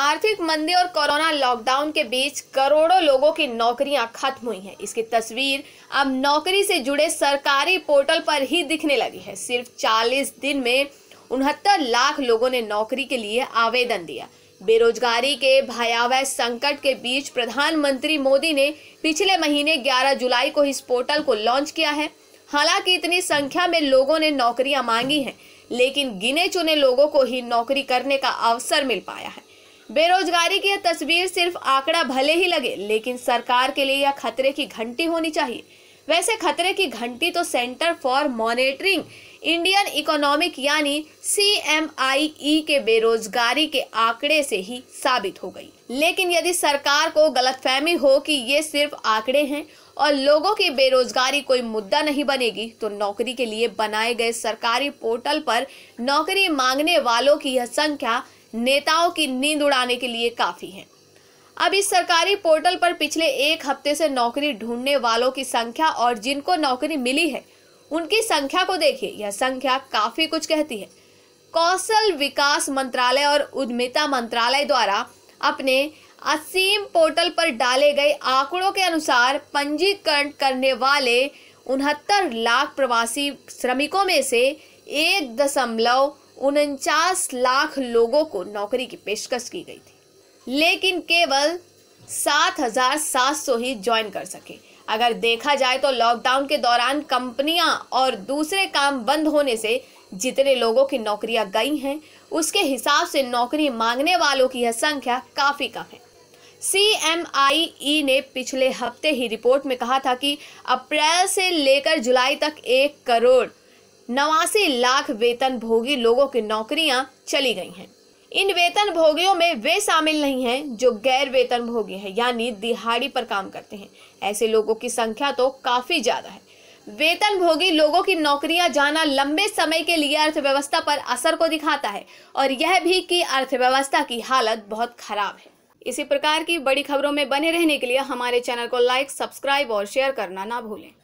आर्थिक मंदी और कोरोना लॉकडाउन के बीच करोड़ों लोगों की नौकरियां खत्म हुई हैं इसकी तस्वीर अब नौकरी से जुड़े सरकारी पोर्टल पर ही दिखने लगी है सिर्फ 40 दिन में उनहत्तर लाख लोगों ने नौकरी के लिए आवेदन दिया बेरोजगारी के भयावह संकट के बीच प्रधानमंत्री मोदी ने पिछले महीने 11 जुलाई को इस पोर्टल को लॉन्च किया है हालांकि इतनी संख्या में लोगों ने नौकरियां मांगी हैं लेकिन गिने चुने लोगों को ही नौकरी करने का अवसर मिल पाया है बेरोजगारी की यह तस्वीर सिर्फ आंकड़ा भले ही लगे लेकिन सरकार के लिए यह खतरे की घंटी होनी चाहिए वैसे खतरे की घंटी तो Centre for Monitoring Indian Economic यानी सी e के बेरोजगारी के आंकड़े से ही साबित हो गई लेकिन यदि सरकार को गलतफहमी हो कि ये सिर्फ आंकड़े हैं और लोगों की बेरोजगारी कोई मुद्दा नहीं बनेगी तो नौकरी के लिए बनाए गए सरकारी पोर्टल पर नौकरी मांगने वालों की यह संख्या नेताओं की नींद उड़ाने के लिए काफी है अब इस सरकारी पोर्टल पर पिछले एक हफ्ते से नौकरी ढूंढने वालों की संख्या और जिनको नौकरी मिली है उनकी संख्या को देखिए यह संख्या काफ़ी कुछ कहती है कौशल विकास मंत्रालय और उद्यमिता मंत्रालय द्वारा अपने असीम पोर्टल पर डाले गए आंकड़ों के अनुसार पंजीकरण करने वाले उनहत्तर लाख प्रवासी श्रमिकों में से एक दशमलव उनचास लाख लोगों को नौकरी की पेशकश की गई थी लेकिन केवल सात हजार सात सौ ही ज्वाइन कर सके अगर देखा जाए तो लॉकडाउन के दौरान कंपनियां और दूसरे काम बंद होने से जितने लोगों की नौकरियां गई हैं उसके हिसाब से नौकरी मांगने वालों की यह संख्या काफ़ी कम है सी e ने पिछले हफ्ते ही रिपोर्ट में कहा था कि अप्रैल से लेकर जुलाई तक एक करोड़ नवासी लाख वेतन भोगी लोगों की नौकरियां चली गई हैं इन वेतन भोगियों में वे शामिल नहीं हैं जो गैर वेतन भोगी हैं यानी दिहाड़ी पर काम करते हैं ऐसे लोगों की संख्या तो काफ़ी ज़्यादा है वेतन भोगी लोगों की नौकरियां जाना लंबे समय के लिए अर्थव्यवस्था पर असर को दिखाता है और यह भी कि अर्थव्यवस्था की हालत बहुत खराब है इसी प्रकार की बड़ी खबरों में बने रहने के लिए हमारे चैनल को लाइक सब्सक्राइब और शेयर करना ना भूलें